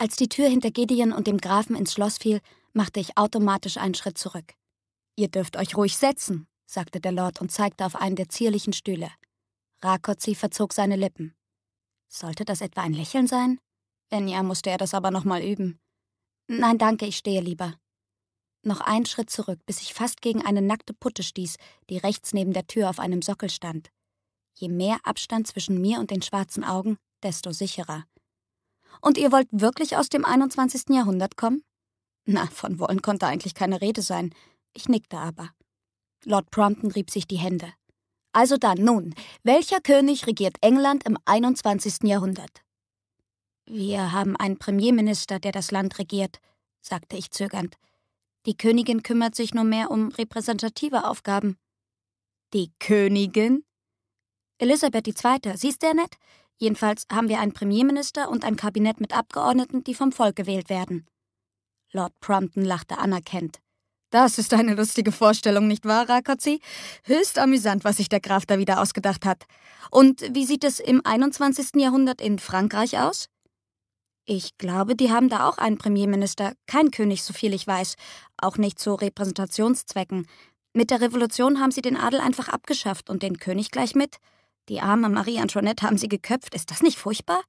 Als die Tür hinter Gideon und dem Grafen ins Schloss fiel, machte ich automatisch einen Schritt zurück. Ihr dürft euch ruhig setzen, sagte der Lord und zeigte auf einen der zierlichen Stühle. Rakozzi verzog seine Lippen. Sollte das etwa ein Lächeln sein? Wenn ja, musste er das aber nochmal üben. Nein, danke, ich stehe lieber. Noch einen Schritt zurück, bis ich fast gegen eine nackte Putte stieß, die rechts neben der Tür auf einem Sockel stand. Je mehr Abstand zwischen mir und den schwarzen Augen, desto sicherer. Und ihr wollt wirklich aus dem 21. Jahrhundert kommen? Na, von wollen konnte eigentlich keine Rede sein. Ich nickte aber. Lord Prompton rieb sich die Hände. Also dann, nun, welcher König regiert England im 21. Jahrhundert? Wir haben einen Premierminister, der das Land regiert, sagte ich zögernd. Die Königin kümmert sich nur mehr um repräsentative Aufgaben. Die Königin? Elisabeth II., sie ist sehr nett? Jedenfalls haben wir einen Premierminister und ein Kabinett mit Abgeordneten, die vom Volk gewählt werden. Lord Prompton lachte anerkennt. Das ist eine lustige Vorstellung, nicht wahr, Rakotzi? Höchst amüsant, was sich der Graf da wieder ausgedacht hat. Und wie sieht es im 21. Jahrhundert in Frankreich aus? Ich glaube, die haben da auch einen Premierminister, kein König, so viel ich weiß, auch nicht zu Repräsentationszwecken. Mit der Revolution haben sie den Adel einfach abgeschafft und den König gleich mit. Die arme Marie Antoinette haben sie geköpft. Ist das nicht furchtbar?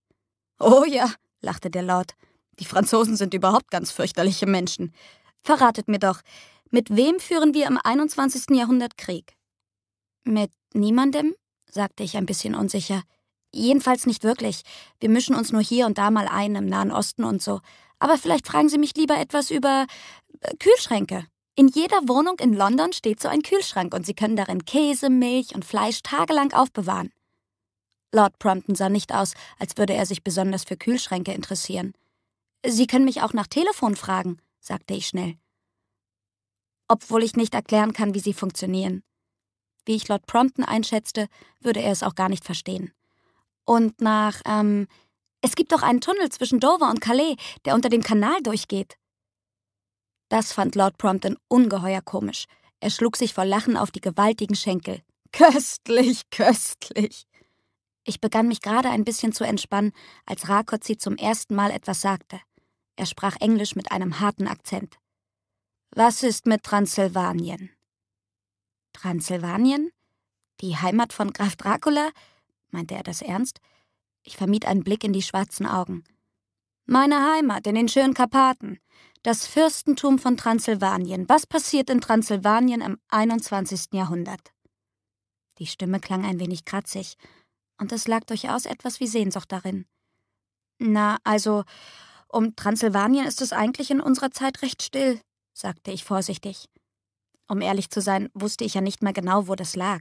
Oh ja, lachte der Lord. Die Franzosen sind überhaupt ganz fürchterliche Menschen. Verratet mir doch, mit wem führen wir im 21. Jahrhundert Krieg? Mit niemandem, sagte ich ein bisschen unsicher. Jedenfalls nicht wirklich. Wir mischen uns nur hier und da mal ein im Nahen Osten und so. Aber vielleicht fragen Sie mich lieber etwas über äh, Kühlschränke. In jeder Wohnung in London steht so ein Kühlschrank und Sie können darin Käse, Milch und Fleisch tagelang aufbewahren. Lord Prompton sah nicht aus, als würde er sich besonders für Kühlschränke interessieren. Sie können mich auch nach Telefon fragen, sagte ich schnell. Obwohl ich nicht erklären kann, wie sie funktionieren. Wie ich Lord Prompton einschätzte, würde er es auch gar nicht verstehen. Und nach, ähm, es gibt doch einen Tunnel zwischen Dover und Calais, der unter dem Kanal durchgeht, das fand Lord Prompton ungeheuer komisch. Er schlug sich vor Lachen auf die gewaltigen Schenkel. Köstlich, köstlich. Ich begann mich gerade ein bisschen zu entspannen, als Rakotzi zum ersten Mal etwas sagte. Er sprach Englisch mit einem harten Akzent. Was ist mit Transsilvanien? Transsilvanien? Die Heimat von Graf Dracula? meinte er das ernst? Ich vermied einen Blick in die schwarzen Augen. Meine Heimat in den schönen Karpaten. Das Fürstentum von Transsilvanien. Was passiert in Transsilvanien im 21. Jahrhundert? Die Stimme klang ein wenig kratzig, und es lag durchaus etwas wie Sehnsucht darin. Na, also, um Transsilvanien ist es eigentlich in unserer Zeit recht still, sagte ich vorsichtig. Um ehrlich zu sein, wusste ich ja nicht mehr genau, wo das lag.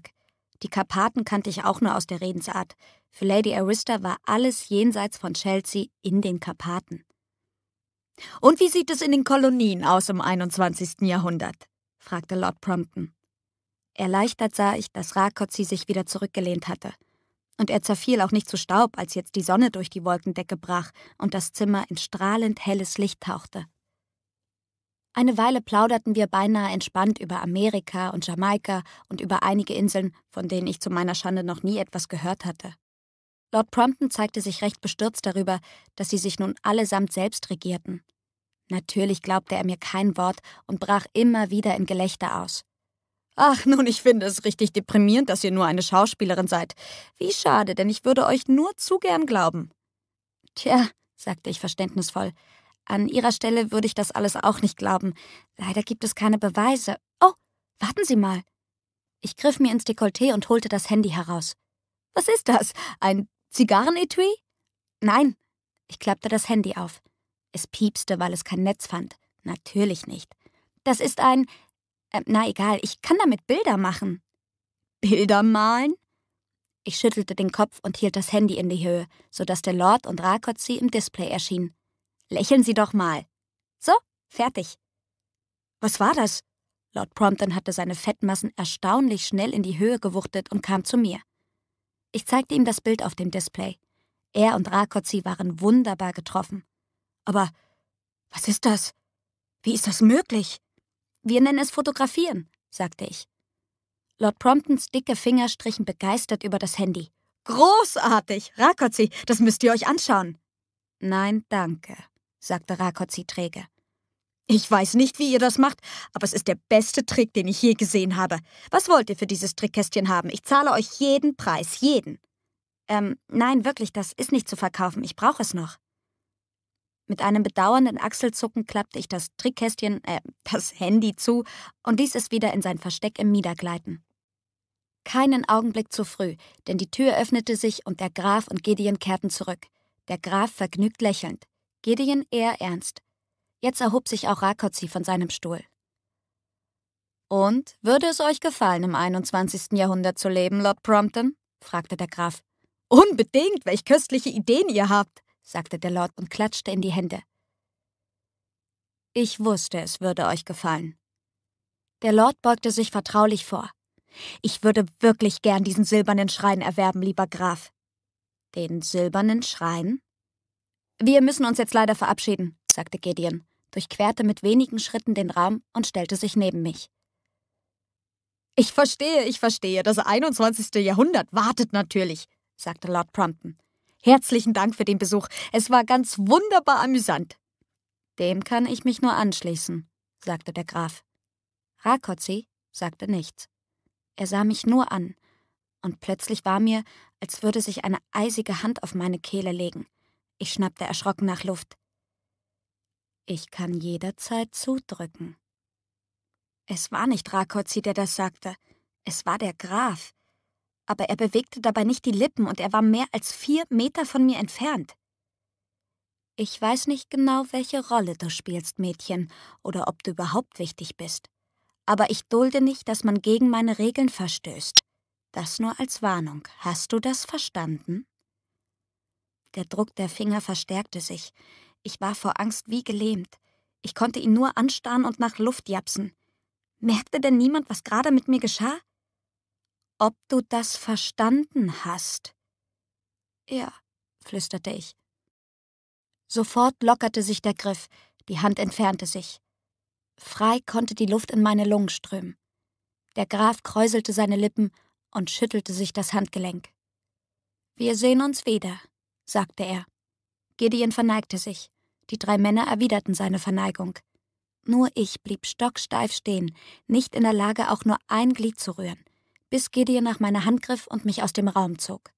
Die Karpaten kannte ich auch nur aus der Redensart. Für Lady Arista war alles jenseits von Chelsea in den Karpaten. Und wie sieht es in den Kolonien aus im 21. Jahrhundert? fragte Lord Prompton. Erleichtert sah ich, dass Rakozzi sich wieder zurückgelehnt hatte. Und er zerfiel auch nicht zu Staub, als jetzt die Sonne durch die Wolkendecke brach und das Zimmer in strahlend helles Licht tauchte. Eine Weile plauderten wir beinahe entspannt über Amerika und Jamaika und über einige Inseln, von denen ich zu meiner Schande noch nie etwas gehört hatte. Lord Prompton zeigte sich recht bestürzt darüber, dass sie sich nun allesamt selbst regierten. Natürlich glaubte er mir kein Wort und brach immer wieder in Gelächter aus. Ach, nun, ich finde es richtig deprimierend, dass ihr nur eine Schauspielerin seid. Wie schade, denn ich würde euch nur zu gern glauben. Tja, sagte ich verständnisvoll. An ihrer Stelle würde ich das alles auch nicht glauben. Leider gibt es keine Beweise. Oh, warten Sie mal. Ich griff mir ins Dekolleté und holte das Handy heraus. Was ist das? Ein Zigarrenetui? Nein. Ich klappte das Handy auf. Es piepste, weil es kein Netz fand. Natürlich nicht. Das ist ein. Äh, na egal, ich kann damit Bilder machen. Bilder malen? Ich schüttelte den Kopf und hielt das Handy in die Höhe, sodass der Lord und Rakotzi im Display erschienen. Lächeln Sie doch mal. So, fertig. Was war das? Lord Prompton hatte seine Fettmassen erstaunlich schnell in die Höhe gewuchtet und kam zu mir. Ich zeigte ihm das Bild auf dem Display. Er und Rakozzi waren wunderbar getroffen. Aber was ist das? Wie ist das möglich? Wir nennen es Fotografieren, sagte ich. Lord Promptons dicke Finger strichen begeistert über das Handy. Großartig! Rakozzi, das müsst ihr euch anschauen! Nein, danke, sagte Rakozzi träge. Ich weiß nicht, wie ihr das macht, aber es ist der beste Trick, den ich je gesehen habe. Was wollt ihr für dieses Trickkästchen haben? Ich zahle euch jeden Preis, jeden. Ähm, nein, wirklich, das ist nicht zu verkaufen. Ich brauche es noch. Mit einem bedauernden Achselzucken klappte ich das Trickkästchen, äh, das Handy zu und ließ es wieder in sein Versteck im Mieder gleiten. Keinen Augenblick zu früh, denn die Tür öffnete sich und der Graf und Gideon kehrten zurück. Der Graf vergnügt lächelnd, Gideon eher ernst. Jetzt erhob sich auch Rakozzi von seinem Stuhl. Und würde es euch gefallen, im 21. Jahrhundert zu leben, Lord Prompton? fragte der Graf. Unbedingt, welch köstliche Ideen ihr habt, sagte der Lord und klatschte in die Hände. Ich wusste, es würde euch gefallen. Der Lord beugte sich vertraulich vor. Ich würde wirklich gern diesen silbernen Schrein erwerben, lieber Graf. Den silbernen Schrein? Wir müssen uns jetzt leider verabschieden, sagte Gideon durchquerte mit wenigen Schritten den Raum und stellte sich neben mich. Ich verstehe, ich verstehe. Das 21. Jahrhundert wartet natürlich, sagte Lord Prompton. Herzlichen Dank für den Besuch. Es war ganz wunderbar amüsant. Dem kann ich mich nur anschließen, sagte der Graf. Rakotzi sagte nichts. Er sah mich nur an, und plötzlich war mir, als würde sich eine eisige Hand auf meine Kehle legen. Ich schnappte erschrocken nach Luft. Ich kann jederzeit zudrücken. Es war nicht Rakozzi, der das sagte. Es war der Graf. Aber er bewegte dabei nicht die Lippen und er war mehr als vier Meter von mir entfernt. Ich weiß nicht genau, welche Rolle du spielst, Mädchen, oder ob du überhaupt wichtig bist. Aber ich dulde nicht, dass man gegen meine Regeln verstößt. Das nur als Warnung. Hast du das verstanden? Der Druck der Finger verstärkte sich. Ich war vor Angst wie gelähmt. Ich konnte ihn nur anstarren und nach Luft japsen. Merkte denn niemand, was gerade mit mir geschah? Ob du das verstanden hast? Ja, flüsterte ich. Sofort lockerte sich der Griff, die Hand entfernte sich. Frei konnte die Luft in meine Lungen strömen. Der Graf kräuselte seine Lippen und schüttelte sich das Handgelenk. Wir sehen uns wieder, sagte er. Gideon verneigte sich. Die drei Männer erwiderten seine Verneigung. Nur ich blieb stocksteif stehen, nicht in der Lage, auch nur ein Glied zu rühren, bis Gideon nach meiner Hand griff und mich aus dem Raum zog.